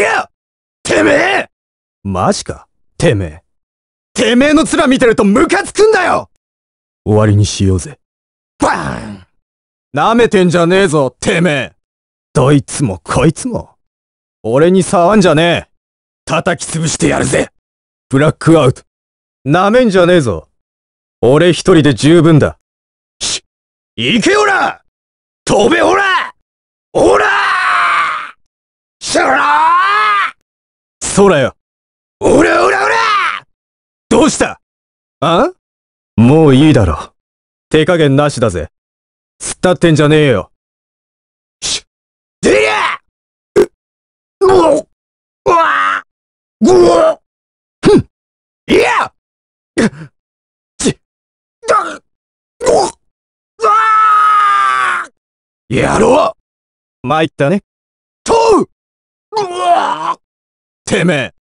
やてめえマジか、てめえ。てめえの面見てるとムカつくんだよ終わりにしようぜ。バーン舐めてんじゃねえぞ、てめえどいつもこいつも。俺に触んじゃねえ叩き潰してやるぜブラックアウト。舐めんじゃねえぞ。俺一人で十分だ。し、行けおら飛べおらおらしゃらそうだよ。おらおらおらどうしたあもういいだろ。手加減なしだぜ。突っ立ってんじゃねえよ。し、でりゃう、うおうわぐおふんいやち、だ、ごうわやろう参ったね。とううわてめえ